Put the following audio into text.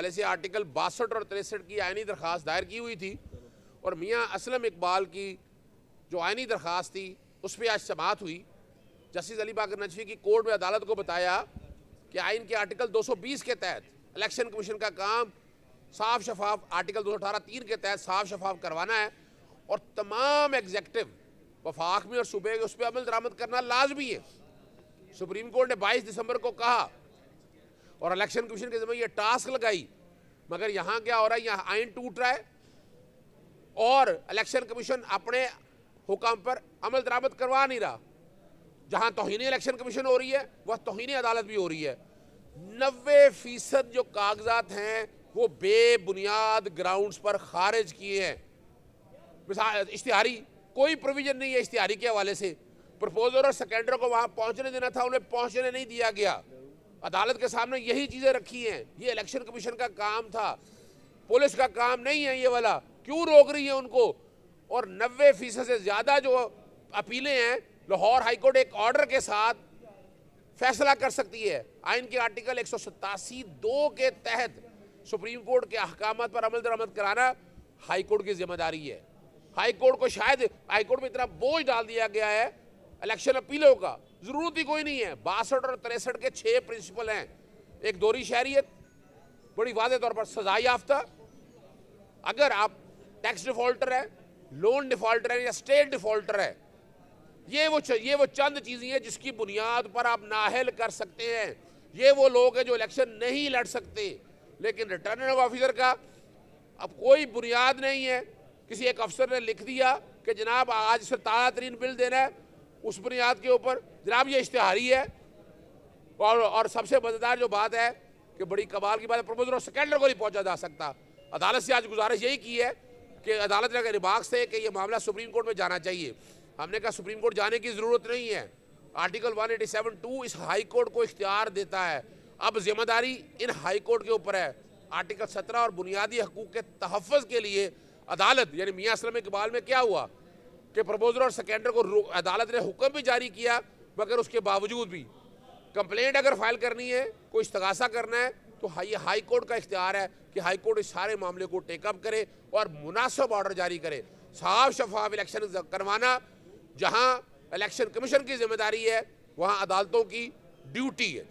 अलैसे article बासठ और तिरसठ की आयनी दरख्वास्त दायर की हुई थी और मियाँ असलम इकबाल की जो आयनी दरख्वास्त थी उस पर आज समात हुई जस्टिस अली बाकर नजवी की कोर्ट में अदालत को बताया कि आइन के आर्टिकल 220 के तहत इलेक्शन कमीशन का काम साफ शफाफ आर्टिकल दो सौ तीन के तहत साफ शफाफ करवाना है और तमाम एग्जेक्टिव वफाक में और सूबे उस पर अमल दरामद करना लाजमी है सुप्रीम कोर्ट ने बाईस दिसंबर को कहा और इलेक्शन कमीशन के जिम्मे ये टास्क लगाई मगर यहाँ क्या हो रहा है यहाँ आइन टूट रहा है और इलेक्शन कमीशन अपने हुक्म पर अमल दरामद करवा नहीं रहा जहाँ तोहनी इलेक्शन कमीशन हो रही है वह तोहनी अदालत भी हो रही है नबे फ़ीसद जो कागजात हैं वो बेबुनियाद ग्राउंड पर खारिज किए हैं मिसाल इश्तहारी कोई प्रोविज़न नहीं है इश्तहारी के हवाले से प्रपोजर और सेकेंडर को वहाँ पहुँचने देना था उन्हें पहुँचने नहीं दिया गया अदालत के सामने यही चीज़ें रखी हैं ये इलेक्शन कमीशन का काम था पुलिस का काम नहीं है ये वाला क्यों रोक रही है उनको और नब्बे फीसद से ज़्यादा जो अपीलें हैं लाहौर हाईकोर्ट एक ऑर्डर के साथ फैसला कर सकती है आइन के आर्टिकल एक दो के तहत सुप्रीम कोर्ट के अहकाम पर अमल दरामद कराना हाईकोर्ट की जिम्मेदारी है हाईकोर्ट को शायद हाईकोर्ट में इतना बोझ डाल दिया गया है इलेक्शन अपीलों का ज़रूरत ही कोई नहीं है बासठ और तिरसठ के छह प्रिंसिपल हैं एक दोहरी शहरीत बड़ी वादे तौर पर सजा याफ्ता अगर आप टैक्स डिफॉल्टर हैं लोन डिफॉल्टर हैं या स्टेट डिफॉल्टर है ये वो ये वो चंद चीज़ें हैं जिसकी बुनियाद पर आप नाहल कर सकते हैं ये वो लोग हैं जो इलेक्शन नहीं लड़ सकते लेकिन रिटर्निंग ऑफिसर का अब कोई बुनियाद नहीं है किसी एक अफसर ने लिख दिया कि जनाब आज से ताज़ा तरीन बिल देना है उस बुनियाद के ऊपर जनाब ये इश्तहारी है और और सबसे मजेदार जो बात है कि बड़ी कमाल की बात है प्रमोदर और सेकेंडर को नहीं पहुंचा जा सकता अदालत से आज गुजारिश यही की है कि अदालत ने रिमार्क से कि यह मामला सुप्रीम कोर्ट में जाना चाहिए हमने कहा सुप्रीम कोर्ट जाने की ज़रूरत नहीं है article one eighty seven two इस हाई कोर्ट को इख्तियार देता है अब जिम्मेदारी इन हाई कोर्ट के ऊपर है आर्टिकल सत्रह और बुनियादी हकूक़ के तहफ़ के लिए अदालत यानी मियाँ असलम इकबाल में क्या हुआ कि प्रपोजल और सेकेंडर को अदालत ने हुक्म भी जारी किया मगर उसके बावजूद भी कंप्लेंट अगर फाइल करनी है कोई इस्तगासा करना है तो ये हाई कोर्ट का इख्तियार है कि हाई कोर्ट इस सारे मामले को टेकअप करे और मुनासिब ऑर्डर जारी करे साफ शफाफ इलेक्शन करवाना जहाँ इलेक्शन कमीशन की जिम्मेदारी है वहाँ अदालतों की ड्यूटी है